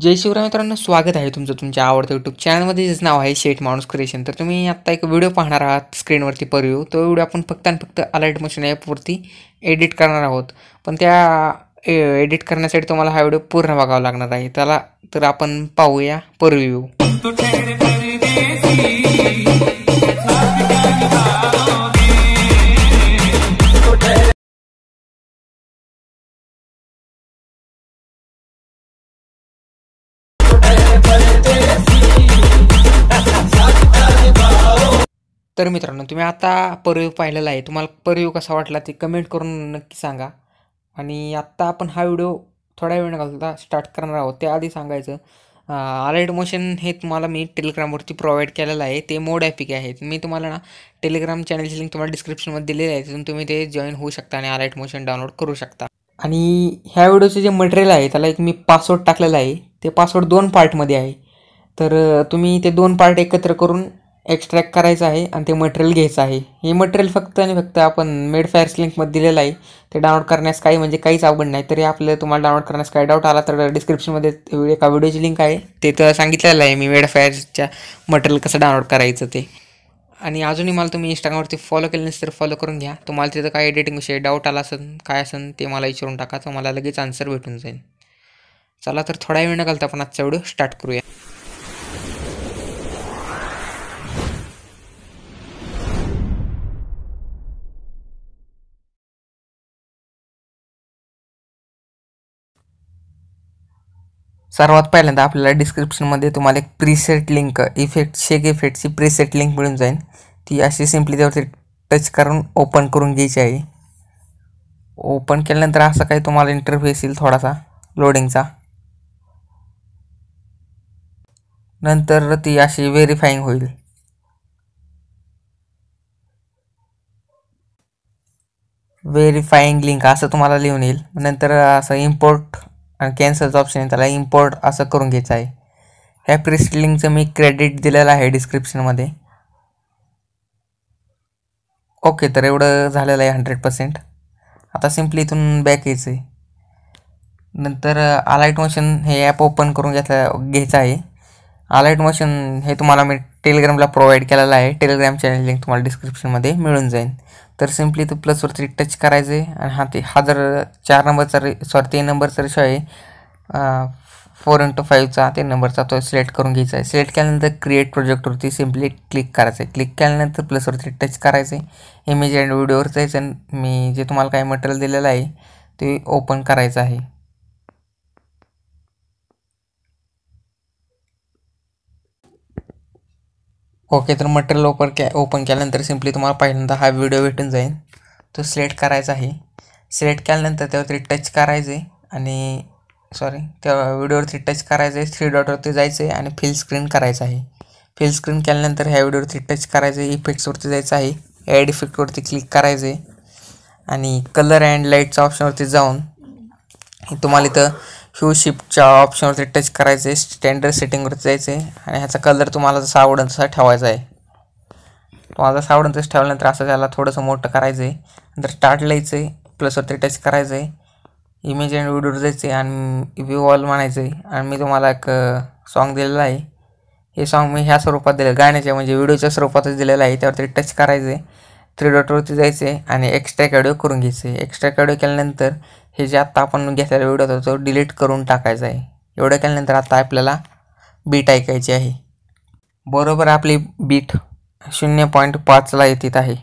जय शिवराय मित्रांनो स्वागत आहे तुमचं तुमच्या आवडतं युट्यूब चॅनलमध्ये जे नाव आहे शेठ माणूस क्रिएशन तर तुम्ही आत्ता एक व्हिडिओ पाहणार आहात स्क्रीनवरती परव्यू तो व्हिडिओ आपण फक्त आणि फक्त अलर्ट मशीन ॲपवरती एडिट करणार आहोत पण त्या एडिट करण्यासाठी तुम्हाला हा व्हिडिओ पूर्ण बघावा लागणार आहे त्याला तर आपण पाहूया पर्यू तर मित्रांनो तुम्ही आता परव्यू पाहिलेला आहे तुम्हाला परव्यू कसा वाटला ते कमेंट करून नक्की सांगा आणि आत्ता आपण हा व्हिडिओ थोड्या वेळ घालता स्टार्ट करणार आहोत त्याआधी सांगायचं आलाइड मोशन हे तुम्हाला मी टेलिग्रामवरती प्रोव्हाइड केलेलं आहे ते मोड ॲपिक आहेत मी तुम्हाला ना टेलिग्राम चॅनलची लिंक तुम्हाला डिस्क्रिप्शनमध्ये दिलेली आहे तिथून तुम्ही ते जॉईन होऊ शकता आणि आलाइड मोशन डाउनलोड करू शकता आणि ह्या व्हिडिओचं जे मटेरियल आहे त्याला एक मी पासवर्ड टाकलेला आहे ते पासवर्ड दोन पार्टमध्ये आहे तर तुम्ही ते दोन पार्ट एकत्र करून एक्स्ट्रॅक्ट करायचं आहे आणि ते मटेरियल घ्यायचं आहे हे मटेरियल फक्त आणि फक्त आपण मेड फायर्स लिंकमध्ये दिलेलं आहे ते डाउनलोड करण्यास काही म्हणजे काहीच अवघड नाही तरी आपलं तुम्हाला डाउनलोड करण्यास काही डाऊट आला तर डिस्क्रिप्शनमध्ये एका व्हिडिओची लिंक आहे ते तर सांगितलेलं आहे मी मेड फायर्सच्या मटेरियल कसं डाउनलोड करायचं ते आणि अजूनही मला तुम्ही इंस्टाग्रामवरती फॉलो केलं नसेल तर फॉलो करून घ्या तुम्हाला तिथं काय एडिटिंगविषयी डाऊट आला असेल काय असेल ते मला विचारून टाका मला लगेच आन्सर भेटून जाईल चला तर थोडा वेळ न तर आपण आजचा व्हिडिओ स्टार्ट करूया सर्वात पहिल्यांदा आपल्याला डिस्क्रिप्शनमध्ये तुम्हाला एक प्रीसेट लिंक इफेक्ट शेक इफेक्टची प्रीसेट लिंक मिळून जाईल ती अशी सिम्पली त्यावरती टच करून ओपन करून घ्यायची आहे ओपन केल्यानंतर असा काही तुम्हाला इंटरफेस येईल थोडासा लोडिंगचा नंतर ती अशी व्हेरीफाईंग होईल व्हेरीफाईंग लिंक असं तुम्हाला लिहून येईल नंतर असं इम्पोर्ट कॅन्सलचा ऑप्शन आहे त्याला इम्पोर्ट असं करून घ्यायचं आहे ह्या प्रिस्टिलिंगचं मी क्रेडिट दिलेलं आहे डिस्क्रिप्शनमध्ये ओके तर एवढं झालेलं आहे हंड्रेड पर्सेंट आता सिम्पली इथून बॅक यायचं आहे नंतर अलाईट uh, मोशन हे ॲप ओपन करून घेतलं घ्यायचं आहे अलर्ट मशीन हे तुम्हाला मी टेलिग्रामला प्रोव्हाइड केलेलं आहे टेलिग्राम चॅनल लिंक तुम्हाला डिस्क्रिप्शनमध्ये मिळून जाईल तर सिम्पली तू प्लसवरती टच करायचे आणि हा ते हा जर चार नंबरचा सॉरी तीन नंबरचा रेशो आहे फोर इंटू फाईव्हचा ते नंबरचा तो सिलेक्ट करून घ्यायचा आहे सिलेक्ट केल्यानंतर क्रिएट प्रोजेक्टवरती सिम्पली क्लिक करायचं आहे क्लिक केल्यानंतर प्लसवरती टच करायचं आहे इमेज अँड व्हिडिओवर जायचं मी जे तुम्हाला काही मटेरियल दिलेलं आहे ते ओपन करायचं आहे ओके तर मटेरियल ओपन कॅ ओपन केल्यानंतर सिम्पली तुम्हाला पहिल्यांदा हा व्हिडिओ भेटून जाईल तो सिलेक्ट करायचा आहे सिलेक्ट केल्यानंतर त्यावरती टच करायचे आणि सॉरी त्या व्हिडिओवरती टच करायचं आहे थ्री डॉटवरती जायचं आहे आणि फिल स्क्रीन करायचं आहे फिल स्क्रीन केल्यानंतर ह्या व्हिडिओवरती टच करायचं आहे इफेक्ट्सवरती जायचं आहे ॲड इफेक्टवरती क्लिक करायचे आणि कलर अँड लाईटच्या ऑप्शनवरती जाऊन तुम्हाला इथं शो शिफ्टच्या ऑप्शनवरती टच करायचं आहे स्टँडर्ड सेटिंगवरती जायचं आहे आणि ह्याचा कलर तुम्हाला जसा आवडेल तसा ठेवायचा आहे तुम्हाला जसं आवडेल तसं ठेवल्यानंतर असं त्याला थोडंसं मोठं करायचं आहे नंतर स्टार्ट लिहायचं आहे प्लसवरती टच करायचं आहे इमेज अँड व्हिडिओ जायचं आहे आणि व्ह्यू ऑल म्हणायचं आहे आणि मी तुम्हाला एक सॉन्ग दिलेलं आहे हे सॉन्ग मी ह्या स्वरूपात दिलं गाण्याच्या म्हणजे व्हिडिओच्या स्वरूपातच दिलेलं आहे त्यावरती टच करायचं आहे थ्री डॉटवरती जायचं आहे आणि एक्स्ट्रा कॅडिओ करून घ्यायचे एक्स्ट्रा कॅडिओ केल्यानंतर हे जे आत्ता आपण घेतलेला व्हिडिओ होता तो डिलीट करून टाकायचा आहे एवढं केल्यानंतर आता आपल्याला बीट ऐकायची आहे बरोबर आपली बीट शून्य पॉईंट पाचला येत आहे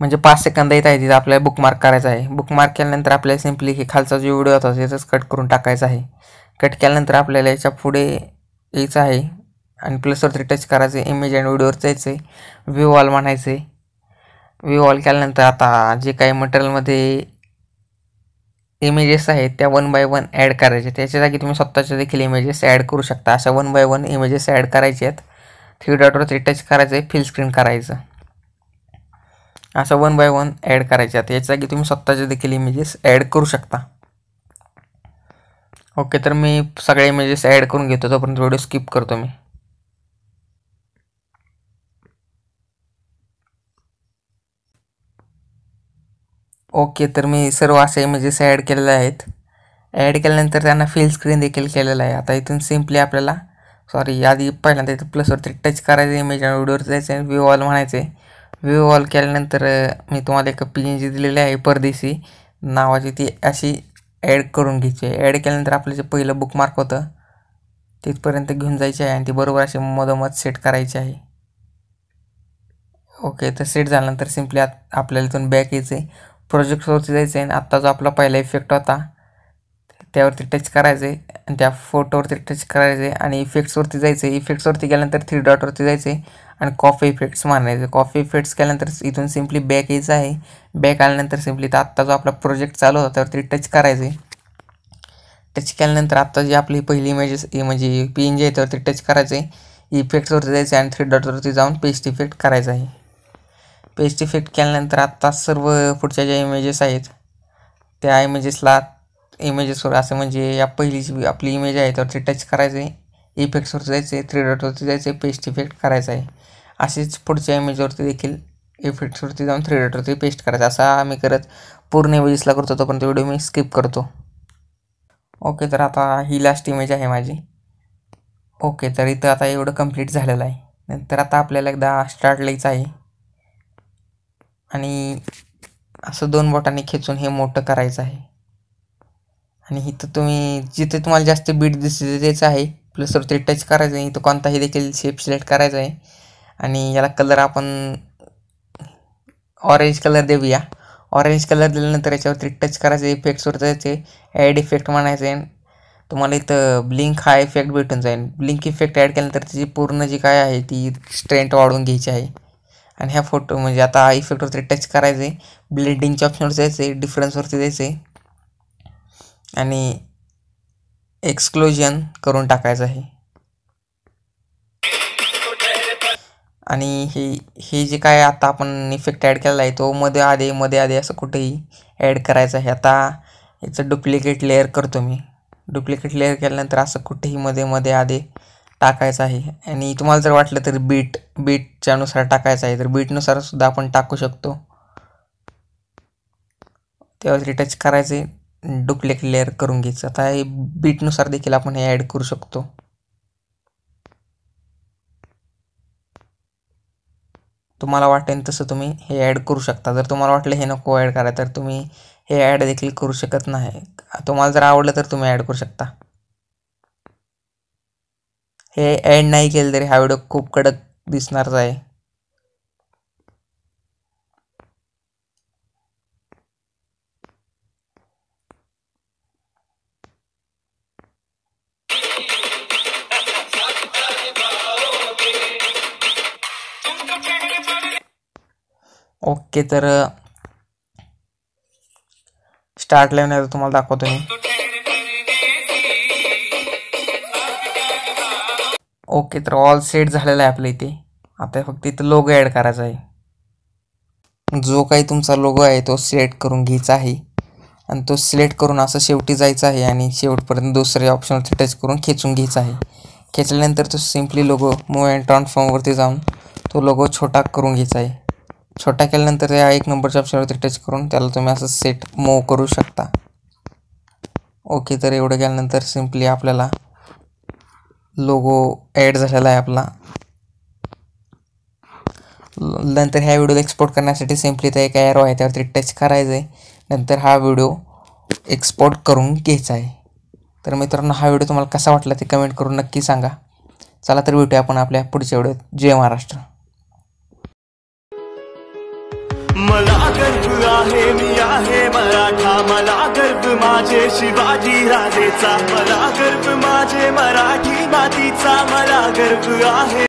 म्हणजे पाच सेकंद येत आहे तिथं आपल्याला बुकमार्क करायचं आहे बुकमार्क केल्यानंतर आपल्याला सिम्पली हे खालचा जो व्हिडिओ होता त्याचाच कट करून टाकायचा आहे कट केल्यानंतर आपल्याला याच्या पुढे यायचं आहे आणि प्लसवरती टच करायचं इमेज अँड व्हिडिओवर जायचं आहे व्ह्यू ऑल म्हणायचे ऑल केल्यानंतर आता जे काही मटेरियलमध्ये इमेजेस आहेत त्या वन बाय वन ॲड करायचे त्याच्या जागी तुम्ही स्वतःच्या देखील इमेजेस ॲड करू शकता अशा one by one images add करायचे आहेत थ्री थ्री टच करायचं आहे फिल स्क्रीन करायचं असं वन बाय वन ॲड करायचे आहेत याच्या जागी तुम्ही स्वतःचे देखील इमेजेस ॲड करू शकता ओके तर मी सगळे इमेजेस ॲड करून घेतो तोपर्यंत व्हिडिओ स्किप करतो मी ओके तर मी सर्व असे इमेजेस म्हणजे ॲड केलेले आहेत ॲड केल्यानंतर त्यांना फिल स्क्रीन देखील केलेलं आहे आता इथून सिम्पली आपल्याला सॉरी आधी पहिल्यांदा इथं प्लसवरती टच करायचं इमेज आणि व्हिडिओवर जायचं आहे व्ह्यू ऑल म्हणायचं आहे व्ह्यू ऑल केल्यानंतर मी तुम्हाला एक पी एन जी दिलेली आहे परदेशी नावाची ती अशी ॲड करून घ्यायची आहे ॲड केल्यानंतर आपलं जे पहिलं बुकमार्क होतं तिथपर्यंत घेऊन जायचे आहे आणि ती बरोबर अशी मधोमध सेट करायची आहे ओके तर सेट झाल्यानंतर सिम्पली आत आपल्याला इथून बॅक यायचं आहे प्रोजेक्टवरती जायचं आहे आणि आत्ता जो आपला पहिला इफेक्ट होता त्यावरती टच करायचं आहे आणि त्या फोटोवरती टच करायचं आहे आणि इफेक्ट्सवरती जायचं आहे इफेक्ट्सवरती गेल्यानंतर थ्री डॉटवरती जायचं आहे आणि कॉफी इफेक्ट्स मारायचे कॉफी इफेक्ट्स केल्यानंतर इथून सिम्पली बॅक यायचं आहे बॅक आल्यानंतर सिम्पली तर आत्ता जो आपला प्रोजेक्ट चालू होता त्यावरती टच करायचं आहे टच केल्यानंतर आत्ता जी आपली पहिली इमेजेस म्हणजे पी एन जी आहे त्यावरती टच करायचं आहे इफेक्ट्सवरती जायचं आहे आणि थ्री डॉटवरती जाऊन पेस्ट इफेक्ट करायचा आहे पेस्ट इफेक्ट केल्यानंतर आत्ता सर्व पुढच्या ज्या इमेजेस आहेत त्या इमेजेसला इमेजेसवर असं म्हणजे या पहिली आपली इमेज आहे त्यावरती टच करायचं आहे इफेक्ट्सवर जायचं आहे थ्री डॉटवरती जायचं आहे पेस्ट इफेक्ट करायचं आहे असेच पुढच्या इमेजवरती देखील इफेक्ट्सवरती जाऊन थ्री डॉटवरती पेस्ट करायचं असा आम्ही करत पूर्ण इमेजेसला करतो तो पण तो व्हिडिओ मी स्किप करतो ओके तर आता ही लास्ट इमेज आहे माझी ओके तर इथं आता एवढं कंप्लीट झालेलं आहे नंतर आता आपल्याला एकदा स्टार्ट लिहायचं आहे आणि असं दोन बोटांनी खेचून हे मोठं करायचं आहे आणि इथं तुम्ही जिथे तुम्हाला जास्त बीट दिसते तेच आहे प्लसवर ते टच करायचं आहे इथं कोणताही देखील शेप सिलेक्ट करायचा आहे आणि याला कलर आपण ऑरेंज कलर देऊया ऑरेंज कलर दिल्यानंतर याच्यावरती टच करायचं इफेक्टवर त्याचे ॲड इफेक्ट म्हणायचं आहे तुम्हाला इथं ब्लिंक हा इफेक्ट भेटून जाईल ब्लिंक इफेक्ट ॲड केल्यानंतर त्याची पूर्ण जी काय आहे ती स्ट्रेंथ वाढवून घ्यायची आहे आणि ह्या फोटो म्हणजे आता इफेक्टवरती टच करायचं आहे ब्लेंडिंगच्या ऑप्शनवर जायचं आहे डिफरन्सवरती द्यायचे आणि एक्सक्लोजन करून टाकायचं आहे आणि हे हे जे काय आता आपण इफेक्ट ॲड केलेला आहे तो मध्ये आधे मध्ये आधे असं कुठेही ॲड करायचं आहे आता याचं डुप्लिकेट लेअर करतो मी डुप्लिकेट लेअर केल्यानंतर असं कुठेही मध्ये मध्ये आधे टाकायचं आहे आणि तुम्हाला जर वाटलं तर बीट बीटच्यानुसार टाकायचं आहे तर बीटनुसार सुद्धा आपण टाकू शकतो त्यावरती टच करायचे डुप्लेट लेअर करून घ्यायचं आता हे बीटनुसार देखील आपण हे ॲड करू शकतो तुम्हाला वाटेल तसं तुम्ही हे ॲड करू शकता जर तुम्हाला वाटलं हे नको ॲड करा तर तुम्ही हे ॲड देखील करू शकत नाही तुम्हाला जर आवडलं तर तुम्ही ॲड करू शकता हे ॲड नाही केलं तरी हा व्हिडिओ खूप कडक दिसणारच आहे ओके तर स्टार्ट लावून तुम्हाला दाखवतो मी ओके तर ऑल सेट झालेला आहे आपल्या इथे आता फक्त इथं लोगो ॲड करायचा आहे जो काही तुमचा लोगो आहे तो सिलेक्ट करून घ्यायचा आहे आणि तो सिलेक्ट करून असं शेवटी जायचा आहे आणि शेवटपर्यंत दुसऱ्या ऑप्शनवरती टच करून खेचून घ्यायचा आहे खेचल्यानंतर तो सिम्पली लोगो मूव अँड ट्रान्सफॉर्मवरती जाऊन तो लोगो छोटा करून घ्यायचा आहे छोटा केल्यानंतर या एक नंबरच्या ऑप्शनवरती टच करून त्याला तुम्ही असं सेट मूव करू शकता ओके तर एवढं केल्यानंतर सिम्पली आपल्याला लोगो ॲड झालेला आहे आपला नंतर ह्या व्हिडिओला एक्सपोर्ट करण्यासाठी सिम्पली तर एक ॲरो आहे त्यावरती टच करायचं आहे नंतर हा व्हिडिओ एक्सपोर्ट करून घ्यायचा आहे तर मित्रांनो हा व्हिडिओ तुम्हाला कसा वाटला ते कमेंट करून नक्की सांगा चला तर भेटूया आपण आपल्या पुढच्या व्हिडिओत जय महाराष्ट्र मला गर्व आहे मी आहे मराठा मला गर्व माझे शिवाजी राजेचा मला गर्व माझे मराठी मातीचा मला गर्व आहे